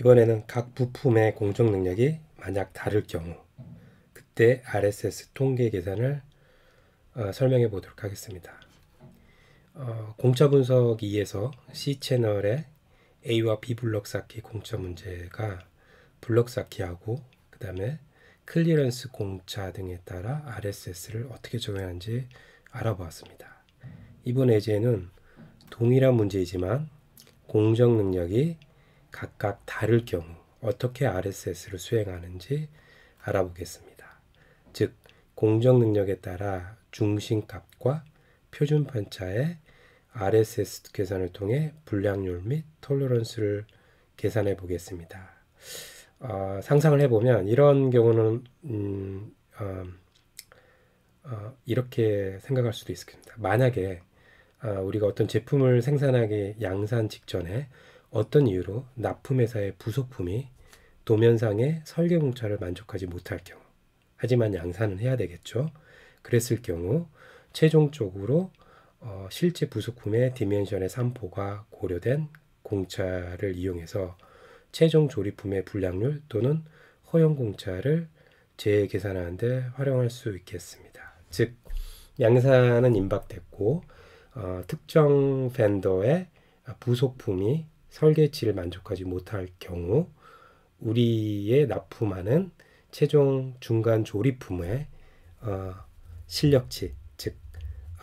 이번에는 각 부품의 공정 능력이 만약 다를 경우 그때 RSS 통계 계산을 어, 설명해 보도록 하겠습니다. 어, 공차 분석 2에서 C 채널의 A와 B 블록 쌓기 공차 문제가 블록 쌓기하고 그 다음에 클리런스 공차 등에 따라 RSS를 어떻게 적용하는지 알아보았습니다. 이번 예제는 동일한 문제이지만 공정 능력이 각각 다를 경우 어떻게 RSS를 수행하는지 알아보겠습니다. 즉, 공정 능력에 따라 중심값과 표준 편차의 RSS 계산을 통해 불량률 및 톨러런스를 계산해 보겠습니다. 어, 상상을 해보면 이런 경우는 음, 어, 어, 이렇게 생각할 수도 있습니다. 만약에 어, 우리가 어떤 제품을 생산하기 양산 직전에 어떤 이유로 납품회사의 부속품이 도면상의 설계공차를 만족하지 못할 경우, 하지만 양산은 해야 되겠죠. 그랬을 경우 최종적으로 어, 실제 부속품의 디멘션의 산포가 고려된 공차를 이용해서 최종 조립품의 불량률 또는 허용 공차를 재계산하는데 활용할 수 있겠습니다. 즉 양산은 임박됐고 어, 특정 벤더의 부속품이 설계치를 만족하지 못할 경우 우리의 납품하는 최종 중간 조립품의 어, 실력치 즉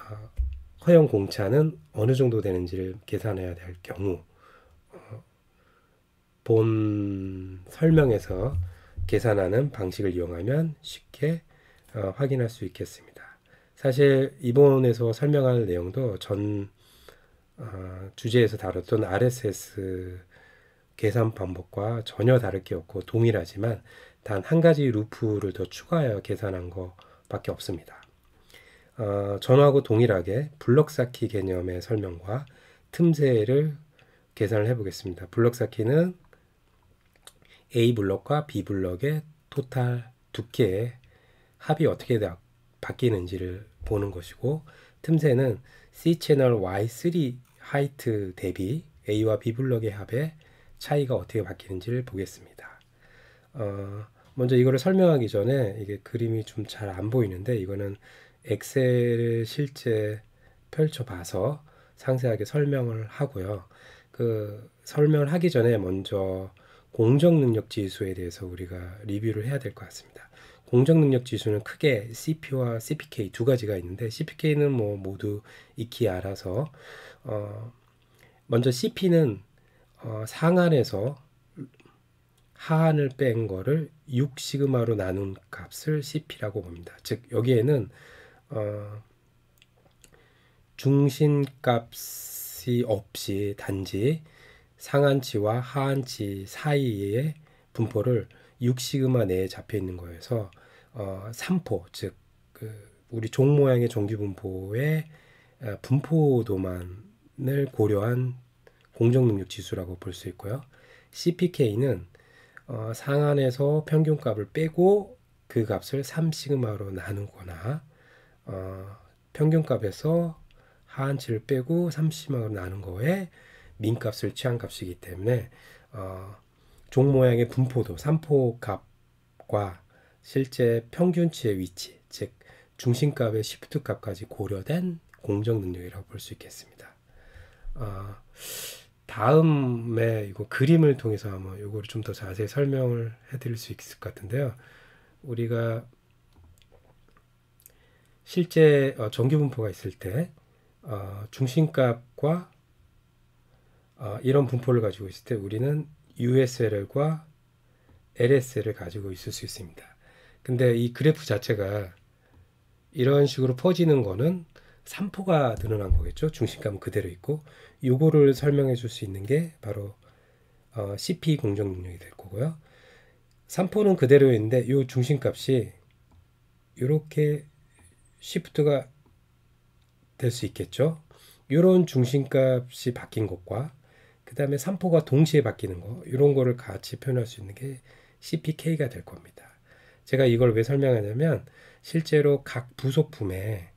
어, 허용 공차는 어느 정도 되는지를 계산해야 될 경우 어, 본 설명에서 계산하는 방식을 이용하면 쉽게 어, 확인할 수 있겠습니다. 사실 이번에서 설명할 내용도 전 아, 주제에서 다뤘던 RSS 계산 방법과 전혀 다를 게 없고 동일하지만 단 한 가지 루프를 더 추가하여 계산한 것밖에 없습니다. 어, 아, 전하고 동일하게 블럭 쌓기 개념의 설명과 틈새를 계산을 해보겠습니다. 블럭 쌓기는 A 블럭과 B 블럭의 토탈 두께의 합이 어떻게 바뀌는지를 보는 것이고 틈새는 C 채널 Y3 하이트 대비 A와 B 블럭의 합의 차이가 어떻게 바뀌는지를 보겠습니다. 어, 먼저 이거를 설명하기 전에 이게 그림이 좀 잘 안 보이는데 이거는 엑셀을 실제 펼쳐봐서 상세하게 설명을 하고요. 그 설명을 하기 전에 먼저 공정능력 지수에 대해서 우리가 리뷰를 해야 될 것 같습니다. 공정 능력 지수는 크게 CP와 CPK 두 가지가 있는데 CPK는 뭐 모두 익히 알아서 어 먼저 CP는 어 상한에서 하한을 뺀 거를 6시그마로 나눈 값을 CP라고 봅니다. 즉 여기에는 어 중심값이 없이 단지 상한치와 하한치 사이의 분포를 6시그마 내에 잡혀 있는 거여서 어, 삼포 즉그 우리 종 모양의 종기분포의 어, 분포도만을 고려한 공정능력 지수라고 볼 수 있고요. CPK는 어, 상한에서 평균값을 빼고 그 값을 3시그마로 나누거나 어, 평균값에서 하한치를 빼고 3시그마로 나눈 거에 민값을 취한 값이기 때문에 어, 종 모양의 분포도 3포 값과 실제 평균치의 위치, 즉 중심값의 시프트 값까지 고려된 공정 능력이라고 볼 수 있겠습니다. 어, 다음에 이거 그림을 통해서 한번 이거를 좀 더 자세히 설명을 해드릴 수 있을 것 같은데요. 우리가 실제 어, 정규분포가 있을 때 어, 중심값과 어, 이런 분포를 가지고 있을 때 우리는 u s l 과 LSL을 가지고 있을 수 있습니다. 근데 이 그래프 자체가 이런 식으로 퍼지는 거는 삼포가 늘어난 거겠죠. 중심감은 그대로 있고 요거를 설명해 줄 수 있는 게 바로 어, CP 공정 능력이 될 거고요. 삼포는 그대로 있는데 요 중심값이 요렇게 시프트가 될 수 있겠죠. 요런 중심값이 바뀐 것과 그 다음에 삼포가 동시에 바뀌는 거요런 거를 같이 표현할 수 있는 게 CPK가 될 겁니다. 제가 이걸 왜 설명하냐면 실제로 각 부속품의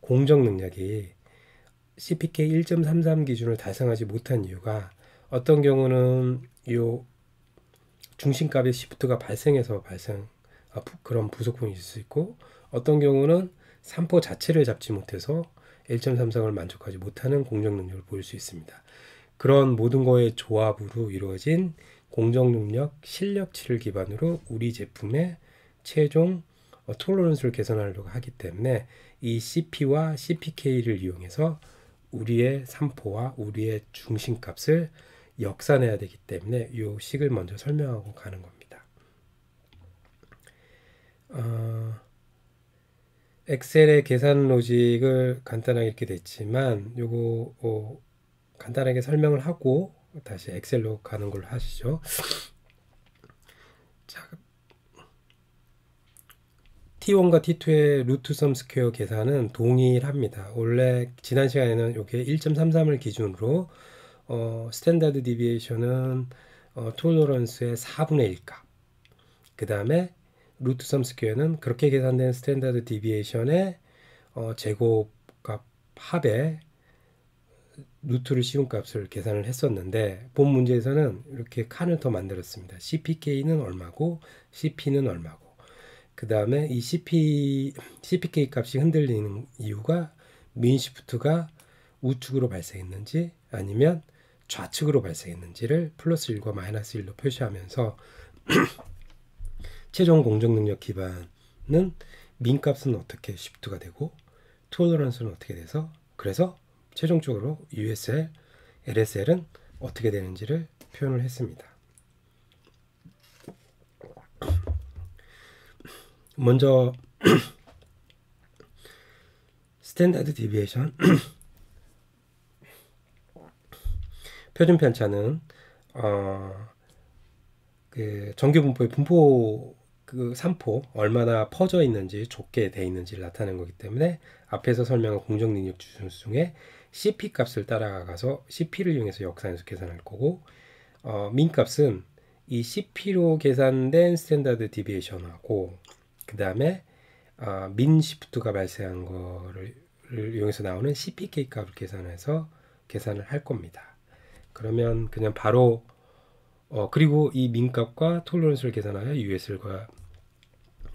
공정 능력이 CPK 1.33 기준을 달성하지 못한 이유가 어떤 경우는 요 중심값의 시프트가 발생해서 발생 아, 그런 부속품이 있을 수 있고 어떤 경우는 삼포 자체를 잡지 못해서 1.33을 만족하지 못하는 공정 능력을 보일 수 있습니다. 그런 모든 거의 조합으로 이루어진 공정 능력 실력치를 기반으로 우리 제품의 최종 어, 톨러런스를 개선하려고 하기 때문에 이 CP와 CPK를 이용해서 우리의 산포와 우리의 중심값을 역산해야 되기 때문에 이 식을 먼저 설명하고 가는 겁니다. 어, 엑셀의 계산 로직을 간단하게 이렇게 됐지만 요거 어, 간단하게 설명을 하고 다시 엑셀로 가는 걸로 하시죠. 자, T1과 T2의 루트섬 스퀘어 계산은 동일합니다. 원래 지난 시간에는 이게 1.33을 기준으로 어, 스탠다드 디비에이션은 어, 톨러런스의 4분의 1값. 그 다음에 루트섬 스퀘어는 그렇게 계산된 스탠다드 디비에이션의 어, 제곱값 합의 루트를 씌운 값을 계산을 했었는데 본 문제에서는 이렇게 칸을 더 만들었습니다. CPK는 얼마고 CP는 얼마고 그 다음에 이 CP, CPK 값이 흔들리는 이유가 미인시프트가 우측으로 발생했는지 아니면 좌측으로 발생했는지를 플러스 1과 마이너스 1로 표시하면서 최종 공정 능력 기반은 민값은 어떻게 시프트가 되고 톨러런스는 어떻게 돼서 그래서 최종적으로 USL, LSL은 어떻게 되는지를 표현을 했습니다. 먼저 스탠다드 디비에이션 표준 편차는 어, 그 정규 분포의 분포 그 삼포 얼마나 퍼져 있는지 좁게 돼 있는지를 나타낸 거기 때문에 앞에서 설명한 공정 능력 중에 CP 값을 따라가서 CP를 이용해서 역산해서 계산할 거고 어, 민 값은 이 CP로 계산된 스탠다드 디비에이션하고 그 다음에 어, 민시프트가 발생한 거를 이용해서 나오는 CPK 값을 계산해서 계산을 할 겁니다. 그러면 그냥 바로 어, 그리고 이 민값과 톨러런스를 계산하여 USL과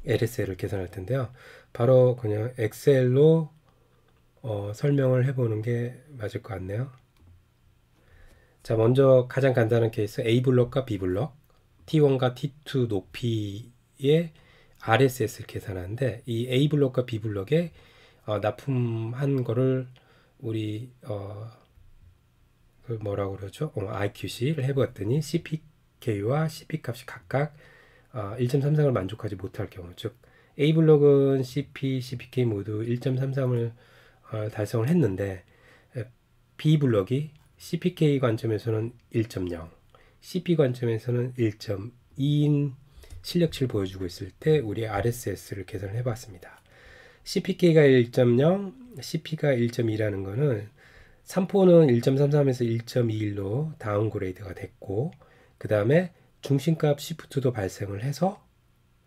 LSL을 계산할 텐데요. 바로 그냥 엑셀로 어, 설명을 해보는 게 맞을 것 같네요. 자, 먼저 가장 간단한 케이스 A 블록과 B 블록, T1과 T2 높이의 RSS를 계산하는데 이 A 블록과 B 블록에 어, 납품한 거를 우리 어, 그 뭐라고 그러죠? 어, IQC를 해봤더니 CPK와 CP 값이 각각 어, 1.33을 만족하지 못할 경우, 즉 A 블록은 CP, CPK 모두 1.33을 어, 달성을 했는데 B 블록이 CPK 관점에서는 1.0, CP 관점에서는 1.2인 실력치를 보여주고 있을 때 우리 RSS를 계산을 해봤습니다. CPK가 1.0, CP가 1.2라는 거는 3포는 1.33에서 1.21로 다운그레이드가 됐고 그 다음에 중심값 시프트도 발생을 해서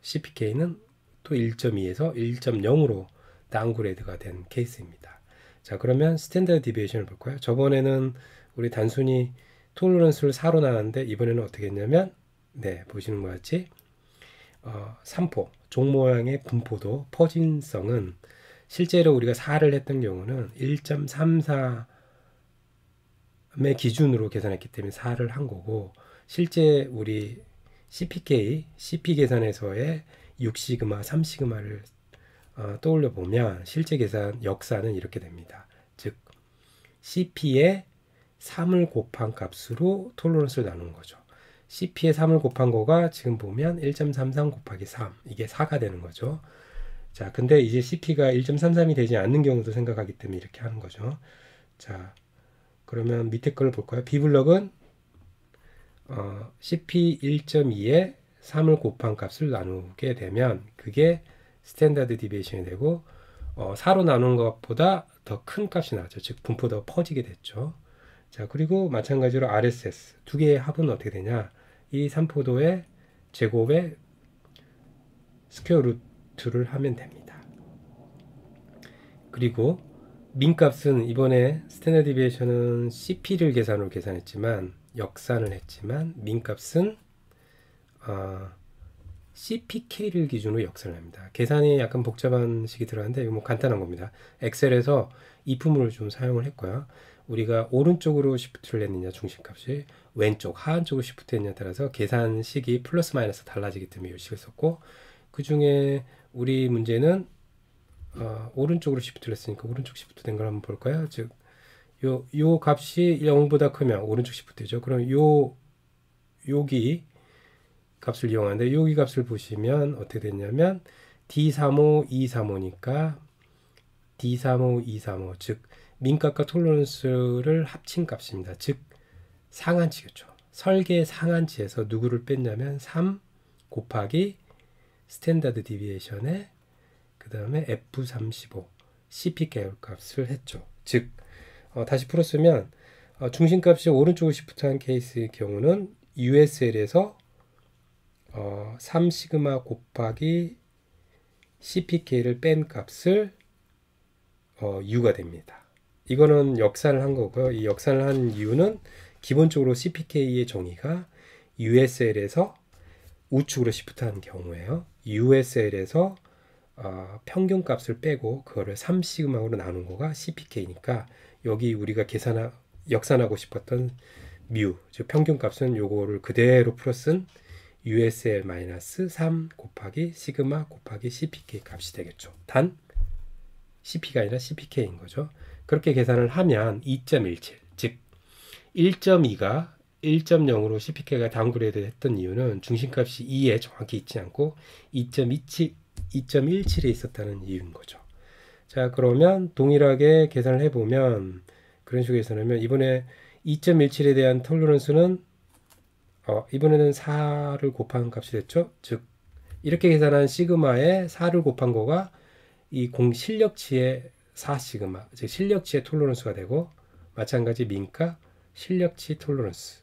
CPK는 또 1.2에서 1.0으로 다운그레이드가 된 케이스입니다. 자 그러면 스탠다드 디비에이션을 볼까요? 저번에는 우리 단순히 톨러런스를 4로 나눴는데 이번에는 어떻게 했냐면 네 보시는 것 같이 어, 산포, 종 모양의 분포도 퍼진성은 실제로 우리가 4를 했던 경우는 1.34의 기준으로 계산했기 때문에 4를 한 거고 실제 우리 CPK, CP 계산에서의 6시그마, 3시그마를 어, 떠올려 보면 실제 계산 역사는 이렇게 됩니다. 즉 CP의 3을 곱한 값으로 톨러런스를 나눈 거죠. CP에 3을 곱한 거가 지금 보면 1.33 곱하기 3 이게 4가 되는 거죠. 자, 근데 이제 CP가 1.33이 되지 않는 경우도 생각하기 때문에 이렇게 하는 거죠. 자, 그러면 밑에 걸 볼까요? B블럭은 어, CP 1.2에 3을 곱한 값을 나누게 되면 그게 스탠다드 디베이션이 되고 어, 4로 나눈 것보다 더 큰 값이 나왔죠. 즉 분포 더 퍼지게 됐죠. 자 그리고 마찬가지로 RSS 두 개의 합은 어떻게 되냐? 이3포도의 제곱의 스퀘어 루트를 하면 됩니다. 그리고 민값은 이번에 스탠더드 디비에이션은 CP를 계산으로 계산했지만 역산을 했지만 민값은 어, CPK를 기준으로 역산을 합니다. 계산이 약간 복잡한 식이 들어가는데 뭐 간단한 겁니다. 엑셀에서 이 품을 좀 사용을 했고요. 우리가 오른쪽으로 시프트를 했느냐 중심값이 왼쪽 하한쪽으로 시프트 했느냐 따라서 계산식이 플러스 마이너스 달라지기 때문에 요식을 썼고 그 중에 우리 문제는 어, 오른쪽으로 시프트를 했으니까 오른쪽 시프트 된 걸 한번 볼까요? 즉요 요 값이 0보다 크면 오른쪽 시프트죠. 그럼 요요기 값을 이용하는데 요기 값을 보시면 어떻게 됐냐면 D35, E35니까 D35, E35 즉 민값과 톨러런스를 합친 값입니다. 즉 상한치겠죠. 설계 상한치에서 누구를 뺐냐면 3 곱하기 스탠다드 디비에이션에 그 다음에 F35 CP 계열 값을 했죠. 즉 어, 다시 풀었으면 어, 중심값이 오른쪽으로 시프트한 케이스의 경우는 USL에서 어, 3 시그마 곱하기 CPK를 뺀 값을 어, U가 됩니다. 이거는 역사를 한 거고요. 이 역사를 한 이유는 기본적으로 CPK의 정의가 USL에서 우측으로 시프트하 경우에요. USL에서 어, 평균값을 빼고 그거를 3시그마로 나눈 거가 CPK니까 여기 우리가 계산 역산하고 싶었던 뮤, 즉 평균값은 요거를 그대로 풀어 쓴 USL 3 곱하기 시그마 곱하기 CPK 값이 되겠죠. 단 CP가 아니라 CPK인 거죠. 그렇게 계산을 하면 2.17, 즉 1.2가 1.0으로 CPK가 다운그레이드 했던 이유는 중심값이 2에 정확히 있지 않고 2.27, 2.17에 있었다는 이유인 거죠. 자, 그러면 동일하게 계산을 해보면 그런 식으로 계산하면 이번에 2.17에 대한 톨러런스는 어, 이번에는 4를 곱한 값이 됐죠. 즉 이렇게 계산한 시그마에 4를 곱한 거가 이 공 실력치에 4시그마, 즉 실력치의 톨러런스가 되고 마찬가지 민가 실력치 톨러런스.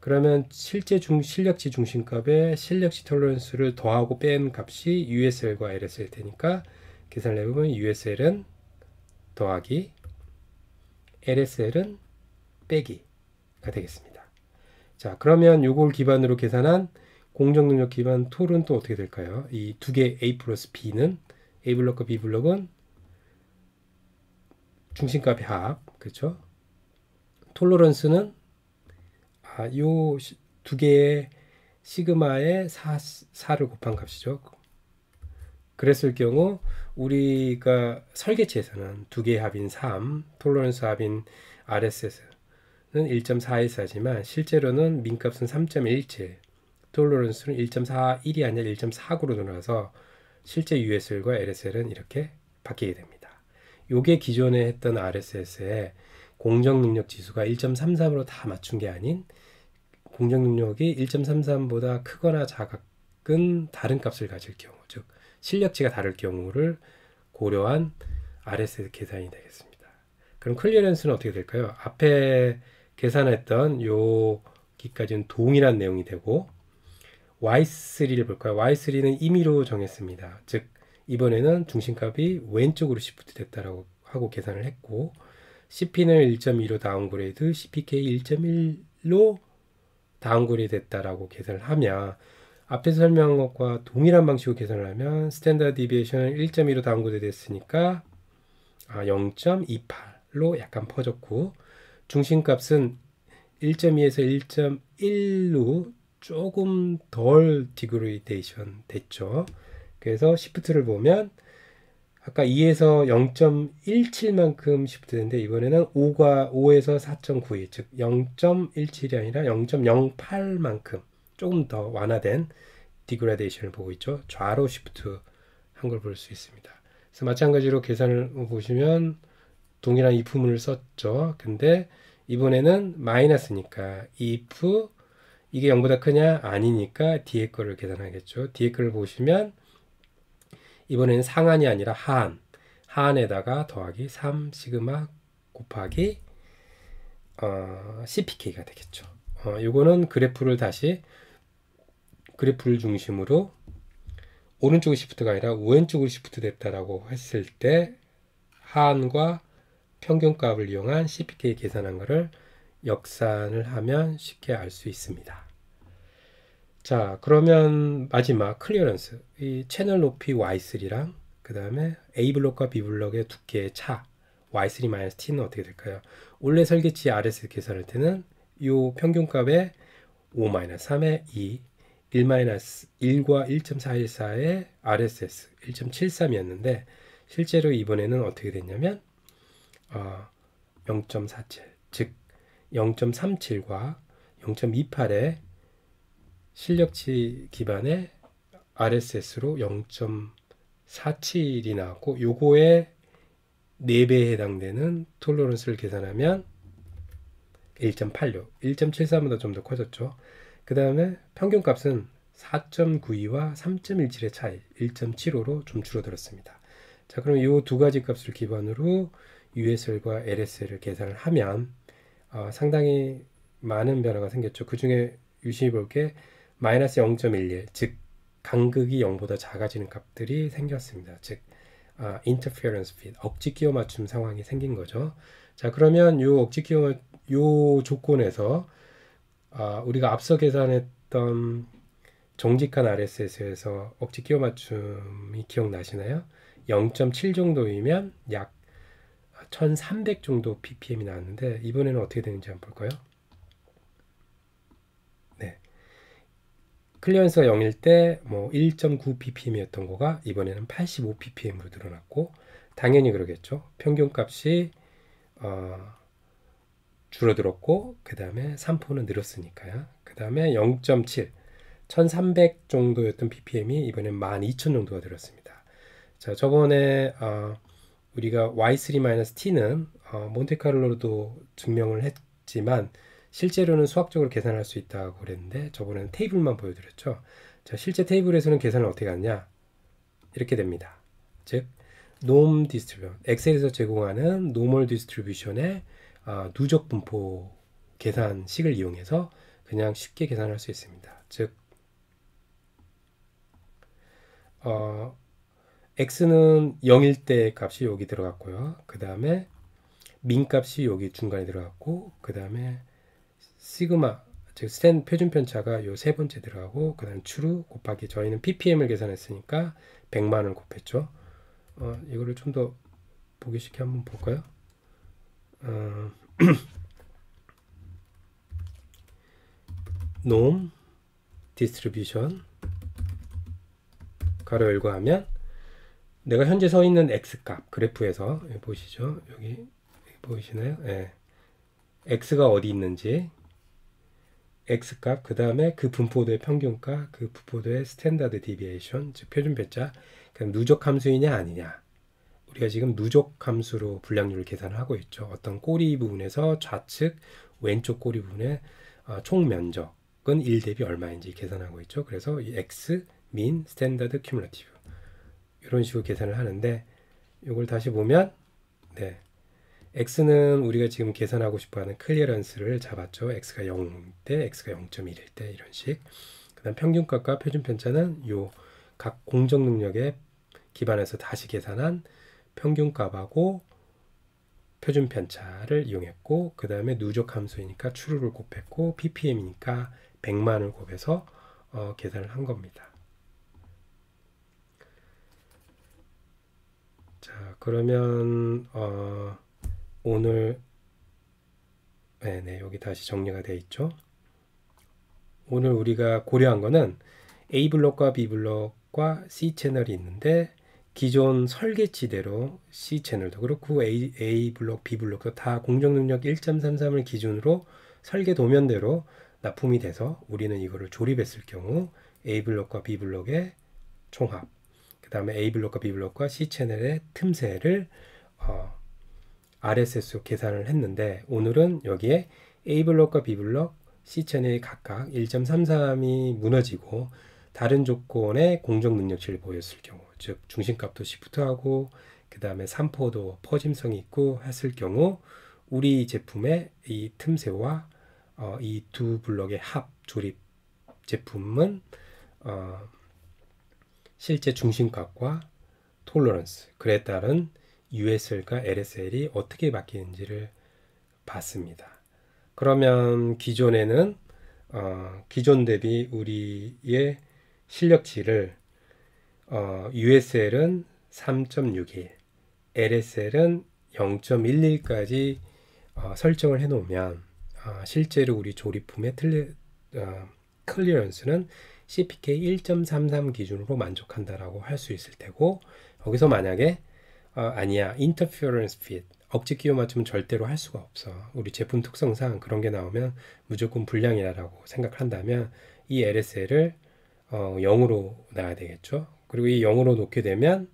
그러면 실제 중 실력치 중심값에 실력치 톨러런스를 더하고 뺀 값이 USL과 LS일 테니까 계산을 해보면 USL은 더하기 LSL은 빼기가 되겠습니다. 자 그러면 요걸 기반으로 계산한 공정능력 기반 톨은 또 어떻게 될까요? 이 두 개 A 플러스 B는 A 블록과 B 블록은 중심값이 합, 그렇죠? 톨러런스는 아, 요두 개의 시그마의 4, 를 곱한 값이죠. 그랬을 경우 우리가 설계치에서는 두 개의 합인 3, 톨러런스 합인 RSS는 1.414지만 실제로는 민값은 3.17, 톨러런스는 1.41이 아니라 1.49로 늘어나서 실제 USL과 LSL은 이렇게 바뀌게 됩니다. 요게 기존에 했던 RSS의 공정 능력 지수가 1.33으로 다 맞춘 게 아닌 공정 능력이 1.33보다 크거나 작은 다른 값을 가질 경우, 즉 실력치가 다를 경우를 고려한 RSS 계산이 되겠습니다. 그럼 클리어런스는 어떻게 될까요? 앞에 계산했던 여기까지는 동일한 내용이 되고 Y3를 볼까요? Y3는 임의로 정했습니다. 즉 이번에는 중심값이 왼쪽으로 시프트 됐다라고 하고 계산을 했고 CP는 1.2로 다운그레이드, CPK 1.1로 다운그레이드 됐다라고 계산을 하면 앞에서 설명한 것과 동일한 방식으로 계산을 하면 스탠다드 디비에이션 1.2로 다운그레이드 됐으니까 아, 0.28로 약간 퍼졌고 중심값은 1.2에서 1.1로 조금 덜 디그레이데이션 됐죠. 그래서 시프트를 보면 아까 2에서 0.17만큼 시프트인데 이번에는 5가 5에서 4.92, 즉 0.17이 아니라 0.08만큼 조금 더 완화된 디그라데이션을 보고 있죠. 좌로 시프트 한 걸 볼 수 있습니다. 그래서 마찬가지로 계산을 보시면 동일한 이품을 썼죠. 근데 이번에는 마이너스니까 if 이게 0보다 크냐 아니니까 뒤에 거를 계산하겠죠. 뒤에 거를 보시면 이번에는 상한이 아니라 하한. 하한에다가 더하기 3 시그마 곱하기 어, CPK가 되겠죠. 어, 요거는 그래프를 다시 그래프를 중심으로 오른쪽으로 시프트가 아니라 왼쪽으로 시프트 됐다라고 했을 때 하한과 평균값을 이용한 CPK 계산한 거를 역산을 하면 쉽게 알 수 있습니다. 자, 그러면 마지막 클리어런스. 이 채널 높이 Y3랑 그 다음에 A 블록과 B 블록의 두께의 차 Y3-T는 어떻게 될까요? 원래 설계치 RS 계산할 때는 이 평균값의 5 3에 2, 1-1과 1.414의 RSS 1.73이었는데 실제로 이번에는 어떻게 됐냐면 어, 0.47, 즉 0.37과 0.28의 실력치 기반의 RSS로 0.47이 나왔고 요거에 4배에 해당되는 톨러런스를 계산하면 1.86, 1.73보다 좀 더 커졌죠. 그 다음에 평균값은 4.92와 3.17의 차이, 1.75로 좀 줄어들었습니다. 자, 그럼 이두 가지 값을 기반으로 USL과 LSL을 계산을 하면 어, 상당히 많은 변화가 생겼죠. 그 중에 유심히 볼게 마이너스 0.11, 즉 간극이 0보다 작아지는 값들이 생겼습니다. 즉 아, interference fit, 억지 끼워 맞춤 상황이 생긴 거죠. 자 그러면 요 억지 끼워 요 조건에서 아, 우리가 앞서 계산했던 정직한 RSS에서 억지 끼워 맞춤이 기억나시나요? 0.7 정도이면 약 1300 정도 ppm이 나왔는데 이번에는 어떻게 되는지 한번 볼까요? 클리언스가 0일 때뭐 1.9ppm이었던 거가 이번에는 85ppm으로 늘어났고 당연히 그러겠죠. 평균값이 어, 줄어들었고 그 다음에 3포는 늘었으니까요. 그 다음에 0.7 1300 정도였던 ppm이 이번엔 12,000 정도가 늘었습니다. 자 저번에 어, 우리가 y3-t는 어, 몬테카를로도 증명을 했지만 실제로는 수학적으로 계산할 수 있다고 그랬는데 저번에는 테이블만 보여드렸죠. 자, 실제 테이블에서는 계산을 어떻게 하냐? 이렇게 됩니다. 즉, 놈 디스트리뷰 엑셀에서 제공하는 노멀 디스트리뷰션의 아, 누적 분포 계산식을 이용해서 그냥 쉽게 계산할 수 있습니다. 즉, 어, x는 0일 때 값이 여기 들어갔고요. 그 다음에 민 값이 여기 중간에 들어갔고, 그 다음에 시그마 즉 스탠 표준 편차가 요 세 번째 들어가고 그다음 추루 곱하기 저희는 ppm을 계산했으니까 100만 을 곱했죠. 어, 이거를 좀 더 보기 쉽게 한번 볼까요? 어, 놈 디스트리뷰션 가로 열고 하면 내가 현재 서 있는 x값 그래프에서 보시죠 여기 보이시나요? 예. x가 어디 있는지 x값 그 다음에 그 분포도의 평균값 그 분포도의 스탠다드 디비에이션 즉 표준 배짜 그럼 누적 함수이냐 아니냐 우리가 지금 누적 함수로 불량률을 계산을 하고 있죠 어떤 꼬리 부분에서 좌측 왼쪽 꼬리 부분의 어, 총 면적은 1 대비 얼마인지 계산하고 있죠 그래서 이 x 민 스탠다드 큐뮬러티브 이런 식으로 계산을 하는데 이걸 다시 보면 네 x는 우리가 지금 계산하고 싶어하는 클리어런스를 잡았죠. x가 0대 x가 0.1일 때 이런 식. 그다음 평균값과 표준편차는 요 각 공정 능력에 기반해서 다시 계산한 평균값하고 표준편차를 이용했고 그 다음에 누적 함수이니까 추루를 곱했고 ppm이니까 100만을 곱해서 어, 계산을 한 겁니다. 자 그러면 어, 오늘 네네 네, 여기 다시 정리가 되어 있죠. 오늘 우리가 고려한 거는 A 블록과 B 블록과 C 채널이 있는데 기존 설계치대로 C 채널도 그렇고 A, A 블록, B 블록도 다 공정 능력 1.33을 기준으로 설계 도면대로 납품이 돼서 우리는 이거를 조립했을 경우 A 블록과 B 블록의 종합, 그 다음에 A 블록과 B 블록과 C 채널의 틈새를 어, RSS로 계산을 했는데 오늘은 여기에 A 블록과 B 블록, C 천이 각각 1.33이 무너지고 다른 조건의 공정 능력치를 보였을 경우, 즉 중심값도 시프트하고 그 다음에 산포도 퍼짐성이 있고 했을 경우 우리 제품의 이 틈새와 어, 이두블럭의합 조립 제품은 어, 실제 중심값과 톨러런스, 그에 따른 USL과 LSL이 어떻게 바뀌는지를 봤습니다. 그러면 기존에는 어, 기존 대비 우리의 실력치를 어, USL은 3.61, LSL은 0.11까지 어, 설정을 해놓으면 어, 실제로 우리 조립품의 틀리, 어, 클리런스는 CPK 1.33 기준으로 만족한다라고 할 수 있을 테고 여기서 만약에 어, 아니야 interference fit 억지 끼워 맞추면 절대로 할 수가 없어 우리 제품 특성상 그런 게 나오면 무조건 불량이라고 생각한다면 이 LSL을 어, 0으로 놔야 되겠죠 그리고 이 0으로 놓게 되면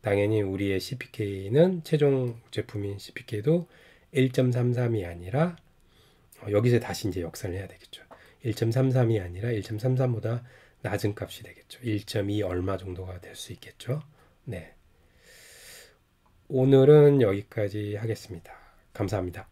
당연히 우리의 CPK는 최종 제품인 CPK도 1.33이 아니라 어, 여기서 다시 이제 역산을 해야 되겠죠 1.33이 아니라 1.33보다 낮은 값이 되겠죠 1.2 얼마 정도가 될 수 있겠죠 네. 오늘은 여기까지 하겠습니다. 감사합니다.